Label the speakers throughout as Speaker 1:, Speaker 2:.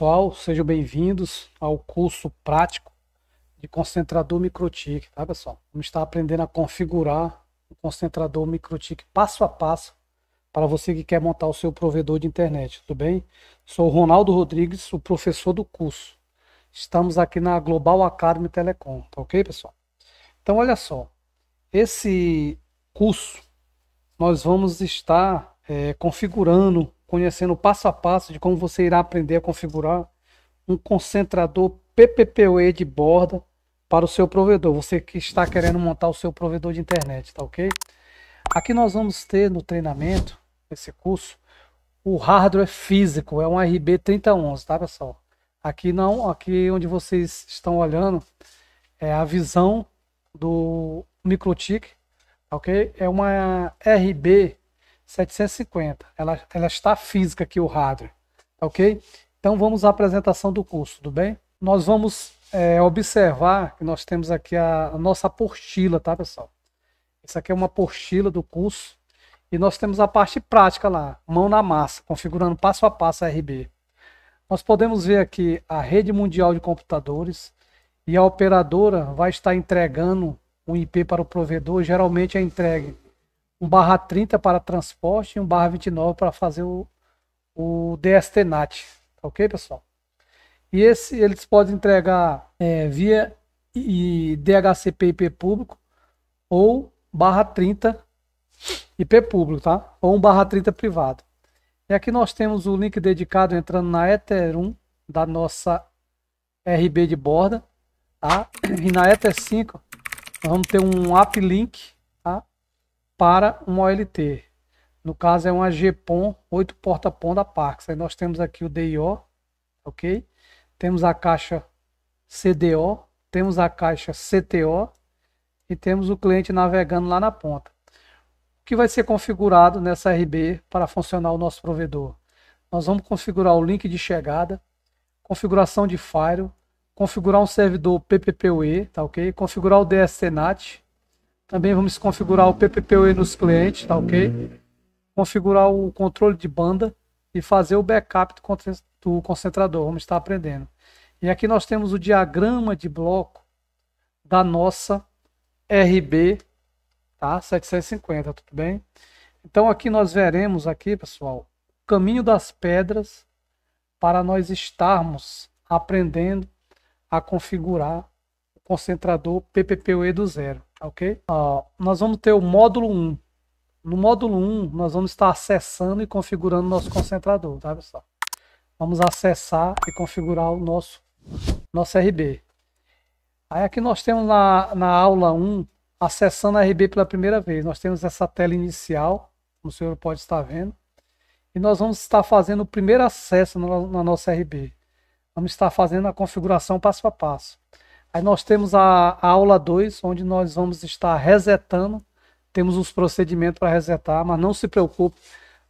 Speaker 1: pessoal, sejam bem-vindos ao curso prático de concentrador microtique, tá pessoal? Vamos estar aprendendo a configurar o concentrador microtique passo a passo para você que quer montar o seu provedor de internet, tudo bem? Sou o Ronaldo Rodrigues, o professor do curso. Estamos aqui na Global Academy Telecom, tá ok, pessoal? Então, olha só, esse curso nós vamos estar é, configurando conhecendo passo a passo de como você irá aprender a configurar um concentrador PPPoE de borda para o seu provedor. Você que está querendo montar o seu provedor de internet, tá ok? Aqui nós vamos ter no treinamento, nesse curso, o hardware físico, é um RB3011, tá pessoal? Aqui não, aqui onde vocês estão olhando é a visão do MicroTik, tá ok? É uma RB 750. Ela, ela está física aqui, o hardware. Tá ok? Então vamos à apresentação do curso, tudo bem? Nós vamos é, observar que nós temos aqui a, a nossa apostila, tá, pessoal? Isso aqui é uma apostila do curso. E nós temos a parte prática lá, mão na massa, configurando passo a passo a RB. Nós podemos ver aqui a rede mundial de computadores e a operadora vai estar entregando um IP para o provedor, geralmente é entregue um barra 30 para transporte e um barra 29 para fazer o, o dst tá ok, pessoal? E esse eles podem entregar é, via e DHCP IP público ou barra 30 IP público, tá? Ou um barra 30 privado. E aqui nós temos o link dedicado entrando na Ether1 da nossa RB de borda, tá? E na Ether5 nós vamos ter um app link para um OLT. No caso é uma GPON 8 porta-PON da Parks. Aí nós temos aqui o DIO, ok? Temos a caixa CDO, temos a caixa CTO e temos o cliente navegando lá na ponta. O que vai ser configurado nessa RB para funcionar o nosso provedor? Nós vamos configurar o link de chegada, configuração de firewall, configurar um servidor PPPoE, tá ok? Configurar o DSCNAT, também vamos configurar o PPPoE nos clientes, tá ok? Configurar o controle de banda e fazer o backup do concentrador. Vamos estar aprendendo. E aqui nós temos o diagrama de bloco da nossa RB tá? 750, tudo bem? Então aqui nós veremos aqui, pessoal, o caminho das pedras para nós estarmos aprendendo a configurar concentrador PPPoE do zero, ok? Ó, nós vamos ter o módulo 1. No módulo 1, nós vamos estar acessando e configurando nosso concentrador, tá pessoal? Vamos acessar e configurar o nosso, nosso RB. Aí aqui nós temos na, na aula 1, acessando a RB pela primeira vez. Nós temos essa tela inicial, como o senhor pode estar vendo. E nós vamos estar fazendo o primeiro acesso na, na nossa RB. Vamos estar fazendo a configuração passo a passo. Aí nós temos a, a aula 2, onde nós vamos estar resetando. Temos os procedimentos para resetar, mas não se preocupe,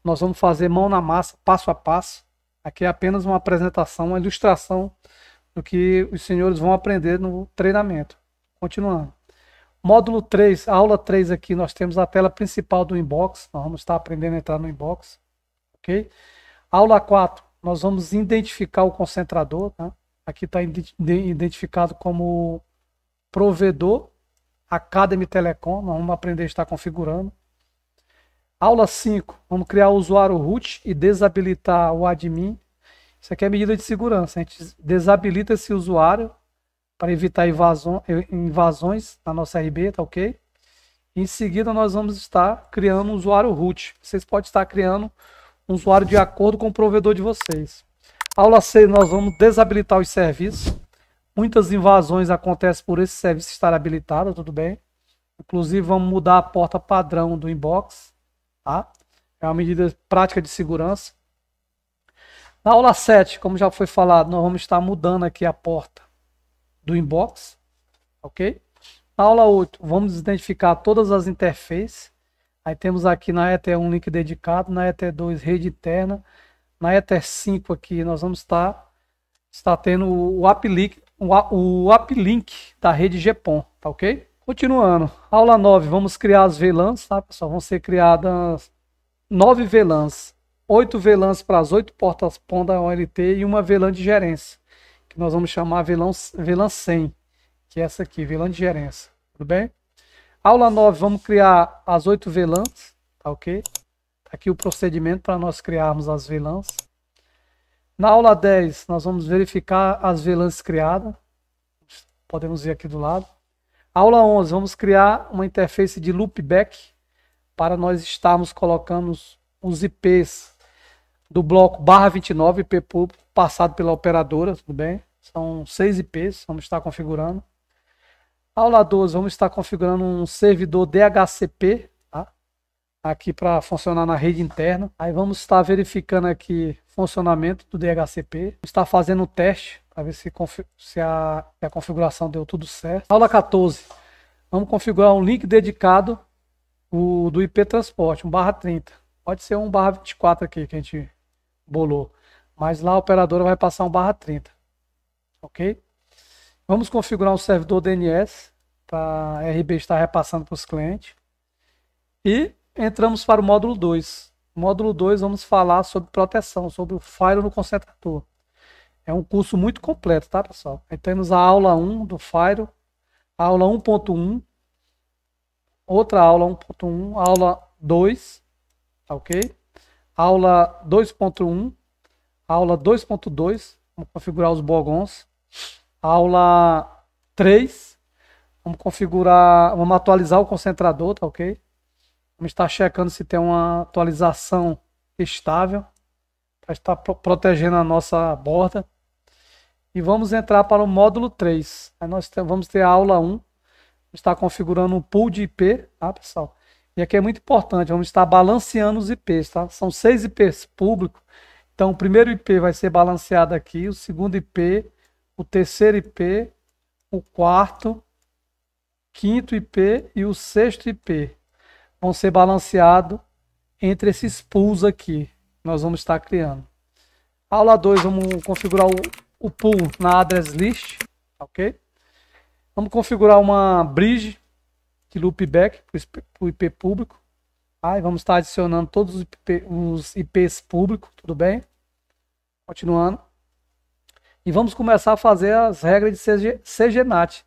Speaker 1: nós vamos fazer mão na massa, passo a passo. Aqui é apenas uma apresentação, uma ilustração do que os senhores vão aprender no treinamento. Continuando. Módulo 3, aula 3 aqui, nós temos a tela principal do inbox. Nós vamos estar aprendendo a entrar no inbox. Ok? Aula 4, nós vamos identificar o concentrador. Tá? Aqui está identificado como provedor Academy Telecom. Nós vamos aprender a estar configurando. Aula 5. Vamos criar o usuário root e desabilitar o admin. Isso aqui é medida de segurança. A gente desabilita esse usuário para evitar eh, invasões na nossa RB, tá ok? Em seguida, nós vamos estar criando um usuário root. Vocês podem estar criando um usuário de acordo com o provedor de vocês. Aula C, nós vamos desabilitar os serviços. Muitas invasões acontecem por esse serviço estar habilitado, tudo bem? Inclusive, vamos mudar a porta padrão do inbox, tá? É uma medida prática de segurança. Na aula 7, como já foi falado, nós vamos estar mudando aqui a porta do inbox, ok? Na aula 8, vamos identificar todas as interfaces. Aí temos aqui na et 1 link dedicado, na et 2 rede interna, na Ether 5 aqui, nós vamos estar, tá, estar tendo o uplink, o uplink da rede GPON, tá ok? Continuando, aula 9, vamos criar as VLANs, tá pessoal? Vão ser criadas 9 VLANs, 8 VLANs para as 8 portas PON da OLT e uma VLAN de gerência, que nós vamos chamar VLAN, VLAN 100, que é essa aqui, VLAN de gerência, tudo bem? Aula 9, vamos criar as 8 VLANs, tá ok? aqui o procedimento para nós criarmos as VLANs. Na aula 10, nós vamos verificar as VLANs criadas. Podemos ver aqui do lado. Aula 11, vamos criar uma interface de loopback para nós estarmos colocando os IPs do bloco barra 29, IP público, passado pela operadora, tudo bem? São seis IPs, vamos estar configurando. Aula 12, vamos estar configurando um servidor DHCP, aqui para funcionar na rede interna. Aí vamos estar verificando aqui funcionamento do DHCP, está fazendo um teste para ver se, se, a, se, a, configuração deu tudo certo. Aula 14, vamos configurar um link dedicado o, do IP Transporte, um barra 30. Pode ser um barra 24 aqui que a gente bolou, mas lá a operadora vai passar um barra 30, ok? Vamos configurar um servidor DNS para a RB estar repassando para os clientes. E entramos para o módulo 2. Módulo 2 vamos falar sobre proteção, sobre o Fire no concentrador. É um curso muito completo, tá, pessoal? Aí temos a aula 1 do Fire, a aula 1.1, outra aula 1.1, aula 2, tá ok? Aula 2.1, aula 2.2, vamos configurar os bogons. Aula 3, vamos configurar, vamos atualizar o concentrador, tá ok? Vamos estar checando se tem uma atualização estável para estar pro protegendo a nossa borda. E vamos entrar para o módulo 3. Aí nós vamos ter a aula 1. Vamos estar configurando um pool de IP, tá, pessoal? E aqui é muito importante, vamos estar balanceando os IPs, tá? São seis IPs públicos. Então, o primeiro IP vai ser balanceado aqui, o segundo IP, o terceiro IP, o quarto, quinto IP e o sexto IP vão ser balanceados entre esses pools aqui. Nós vamos estar criando. Aula 2, vamos configurar o, o pool na address list, ok? Vamos configurar uma bridge de loopback para o IP público. Aí vamos estar adicionando todos os, IP, os IPs públicos, tudo bem? Continuando. E vamos começar a fazer as regras de CG, CGNAT.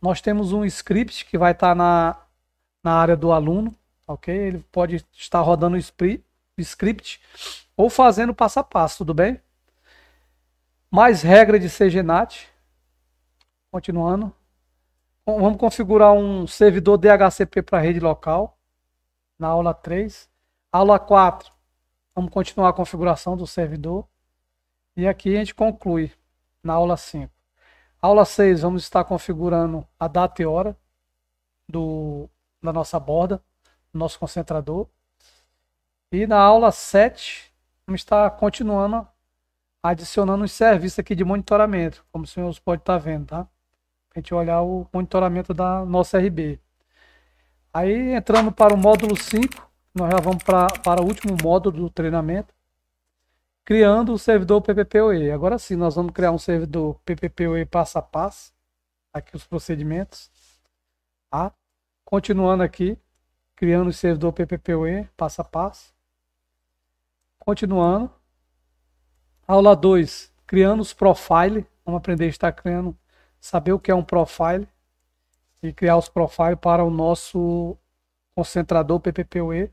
Speaker 1: Nós temos um script que vai estar na, na área do aluno ok? Ele pode estar rodando o script ou fazendo passo a passo, tudo bem? Mais regra de CGNAT. Continuando. Vamos configurar um servidor DHCP para rede local na aula 3. Aula 4, vamos continuar a configuração do servidor. E aqui a gente conclui na aula 5. Aula 6, vamos estar configurando a data e hora do, da nossa borda nosso concentrador. E na aula 7, vamos estar continuando adicionando os serviços aqui de monitoramento, como o senhores pode estar vendo, tá? a gente olhar o monitoramento da nossa RB. Aí entrando para o módulo 5, nós já vamos pra, para o último módulo do treinamento, criando o servidor PPPoE. Agora sim, nós vamos criar um servidor PPPoE passo a passo, aqui os procedimentos, tá? Continuando aqui, criando o servidor PPPoE, passo a passo. Continuando. Aula 2, criando os profile. Vamos aprender a estar criando, saber o que é um profile e criar os profiles para o nosso concentrador PPPoE.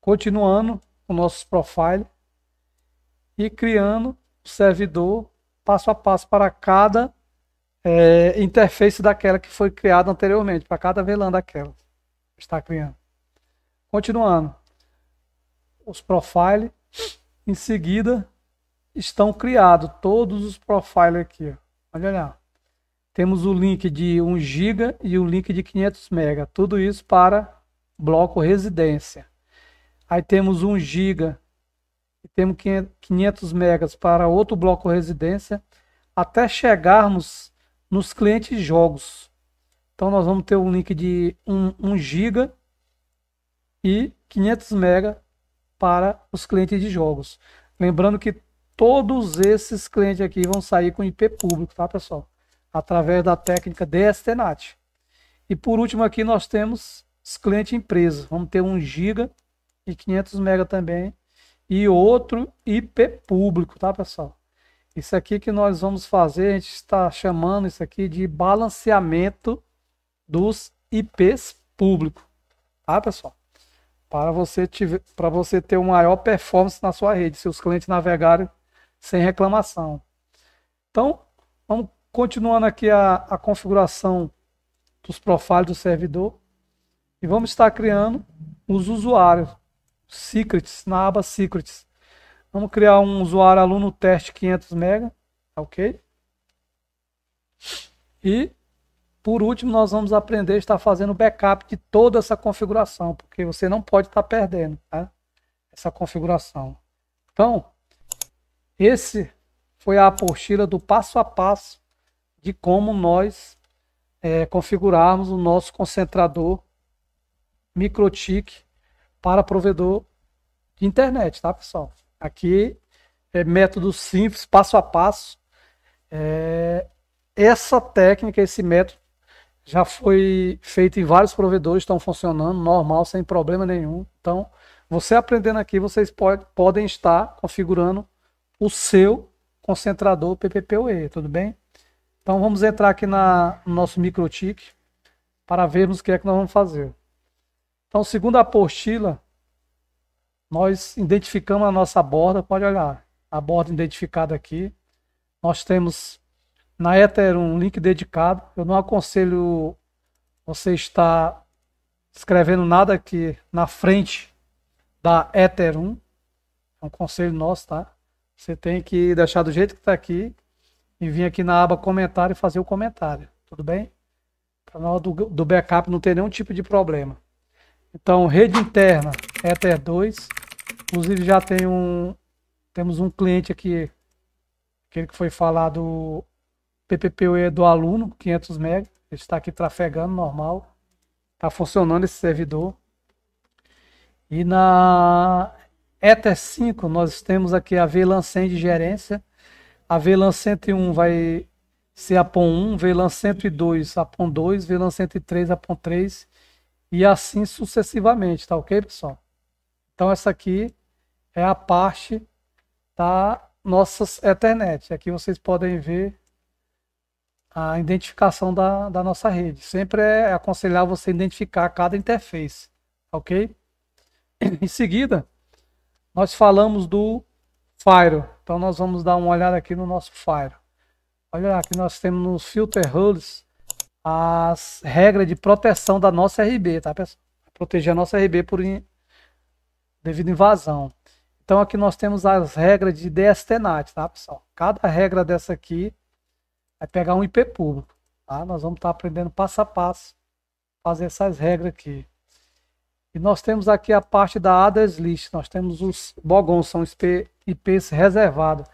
Speaker 1: Continuando com nossos profiles e criando o servidor passo a passo para cada é, interface daquela que foi criada anteriormente, para cada VLAN daquela está criando. Continuando. Os profile. Em seguida, estão criados todos os profiles aqui. Olha olhar. Temos o link de 1 GB e o link de 500 MB. Tudo isso para bloco residência. Aí temos 1 GB e temos 500 MB para outro bloco residência. Até chegarmos nos clientes jogos. Então nós vamos ter um link de 1, 1 GB e 500 mega para os clientes de jogos. Lembrando que todos esses clientes aqui vão sair com IP público, tá pessoal? Através da técnica DSTNAT. E por último aqui nós temos os clientes empresa. Vamos ter 1 GB e 500 mega também e outro IP público, tá pessoal? Isso aqui que nós vamos fazer, a gente está chamando isso aqui de balanceamento dos IPs público, tá pessoal? Para você, tiver, para você ter uma maior performance na sua rede, seus clientes navegarem sem reclamação. Então, vamos continuando aqui a, a configuração dos profiles do servidor e vamos estar criando os usuários, secrets, na aba secrets. Vamos criar um usuário aluno teste 500 mega, tá ok? E por último, nós vamos aprender a estar fazendo backup de toda essa configuração, porque você não pode estar perdendo tá? essa configuração. Então, esse foi a apostila do passo a passo de como nós é, configurarmos o nosso concentrador microtik para provedor de internet, tá pessoal? Aqui é método simples, passo a passo. É, essa técnica, esse método já foi feito em vários provedores, estão funcionando normal, sem problema nenhum. Então, você aprendendo aqui, vocês pode, podem estar configurando o seu concentrador PPPoE, tudo bem? Então, vamos entrar aqui na, no nosso MicroTik para vermos o que é que nós vamos fazer. Então, segundo a apostila, nós identificamos a nossa borda, pode olhar, a borda identificada aqui. Nós temos na Ether, é um link dedicado. Eu não aconselho você estar escrevendo nada aqui na frente da Ether 1. É um conselho nosso, tá? Você tem que deixar do jeito que está aqui e vir aqui na aba comentário e fazer o comentário, tudo bem? Para nós do, do backup não ter nenhum tipo de problema. Então, rede interna, Ether 2. Inclusive já tem um, temos um cliente aqui, aquele que foi falado PPPoE do aluno, 500 MB. Está aqui trafegando normal. Está funcionando esse servidor. E na Ether 5 nós temos aqui a VLAN 100 de gerência. A VLAN 101 vai ser a PON 1, VLAN 102 a PON 2, VLAN 103 a PON 3 e assim sucessivamente, tá ok, pessoal? Então essa aqui é a parte da nossa Ethernet. Aqui vocês podem ver a identificação da, da nossa rede. Sempre é, é aconselhar você identificar cada interface, ok? Em seguida, nós falamos do Fire. Então nós vamos dar uma olhada aqui no nosso Fire. Olha aqui, nós temos nos filter rules as regras de proteção da nossa RB, tá pessoal? Proteger a nossa RB por in... devido invasão. Então aqui nós temos as regras de DSTNAT, tá pessoal? Cada regra dessa aqui vai é pegar um IP público. Tá? Nós vamos estar tá aprendendo passo a passo, fazer essas regras aqui. E nós temos aqui a parte da address list. Nós temos os bogons, são IPs reservados.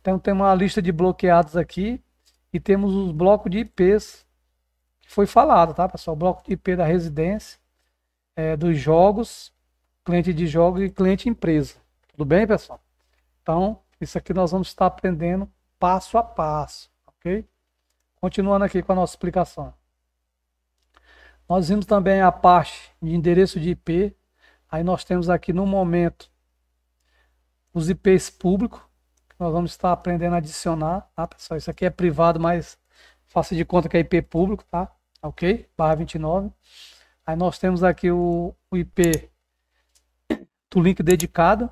Speaker 1: Então tem uma lista de bloqueados aqui e temos os blocos de IPs que foi falado, tá pessoal? O bloco de IP da residência, é, dos jogos, cliente de jogos e cliente empresa. Tudo bem, pessoal? Então, isso aqui nós vamos estar tá aprendendo passo a passo, ok? Continuando aqui com a nossa explicação. Nós vimos também a parte de endereço de IP. Aí nós temos aqui no momento os IPs públicos. Nós vamos estar aprendendo a adicionar, tá, pessoal? Isso aqui é privado, mas faça de conta que é IP público, tá? Ok? Barra 29. Aí nós temos aqui o, o IP do link dedicado.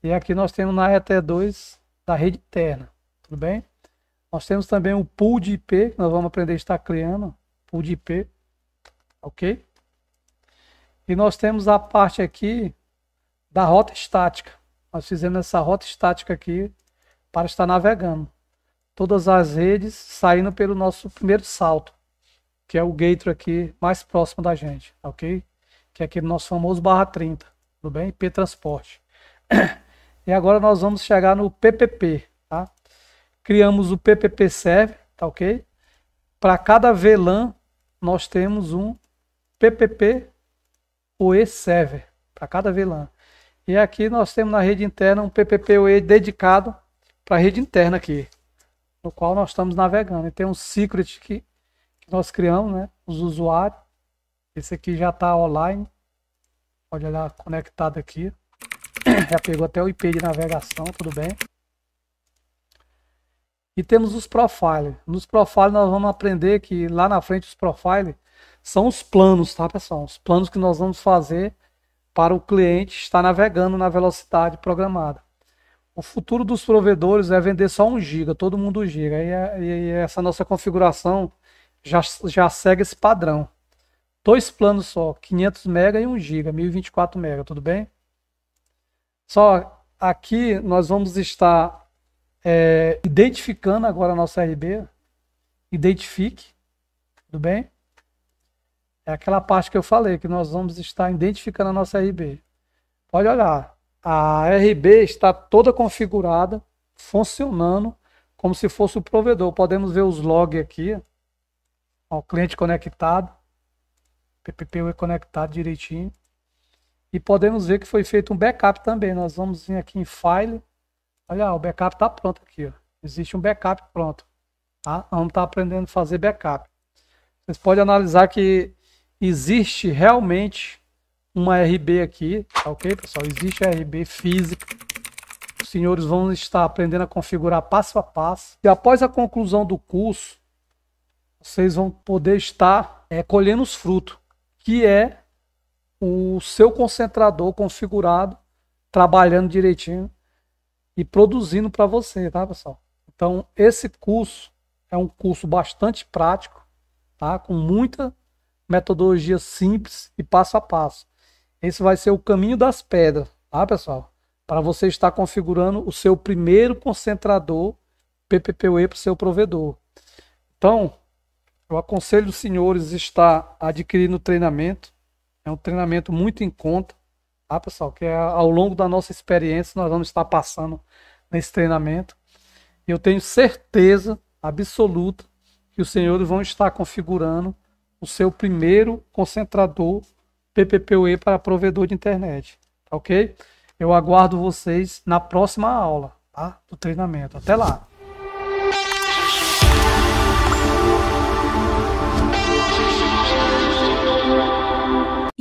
Speaker 1: E aqui nós temos na et 2 da rede interna. Tudo bem? Nós temos também o pool de IP, que nós vamos aprender a estar criando, pool de IP, ok? E nós temos a parte aqui da rota estática. Nós fizemos essa rota estática aqui para estar navegando. Todas as redes saindo pelo nosso primeiro salto, que é o gateway aqui mais próximo da gente, ok? Que é aquele nosso famoso barra 30, tudo bem? IP transporte. E agora nós vamos chegar no PPP, criamos o PPP Server, tá ok? Para cada VLAN, nós temos um PPP OE Server, para cada VLAN. E aqui nós temos na rede interna um PPP OE dedicado para a rede interna aqui, no qual nós estamos navegando. E tem um secret que, que nós criamos, né? Os usuários. Esse aqui já está online. Pode olhar conectado aqui. Já pegou até o IP de navegação, tudo bem. E temos os profile. Nos profile nós vamos aprender que lá na frente os profile são os planos, tá, pessoal? Os planos que nós vamos fazer para o cliente estar navegando na velocidade programada. O futuro dos provedores é vender só um giga, todo mundo giga. E, e, essa nossa configuração já, já segue esse padrão. Dois planos só, 500 mega e 1 giga, 1024 mega, tudo bem? Só aqui nós vamos estar é, identificando agora a nossa RB, identifique, tudo bem? É aquela parte que eu falei, que nós vamos estar identificando a nossa RB. Pode olhar, a RB está toda configurada, funcionando como se fosse o provedor. Podemos ver os logs aqui, ó, o cliente conectado, PPP é conectado direitinho. E podemos ver que foi feito um backup também. Nós vamos vir aqui em File, Olha, o backup está pronto aqui. Ó. Existe um backup pronto. Tá? Vamos estar tá aprendendo a fazer backup. Vocês podem analisar que existe realmente uma RB aqui, tá ok, pessoal? Existe a RB física. Os senhores vão estar aprendendo a configurar passo a passo. E após a conclusão do curso, vocês vão poder estar é, colhendo os frutos, que é o seu concentrador configurado, trabalhando direitinho e produzindo para você, tá, pessoal? Então, esse curso é um curso bastante prático, tá? Com muita metodologia simples e passo a passo. Esse vai ser o caminho das pedras, tá, pessoal? Para você estar configurando o seu primeiro concentrador PPPE para o seu provedor. Então, eu aconselho os senhores a estar adquirindo treinamento. É um treinamento muito em conta tá, pessoal? Que é ao longo da nossa experiência nós vamos estar passando nesse treinamento. Eu tenho certeza absoluta que os senhores vão estar configurando o seu primeiro concentrador PPPoE para provedor de internet, tá ok? Eu aguardo vocês na próxima aula tá? do treinamento. Até lá!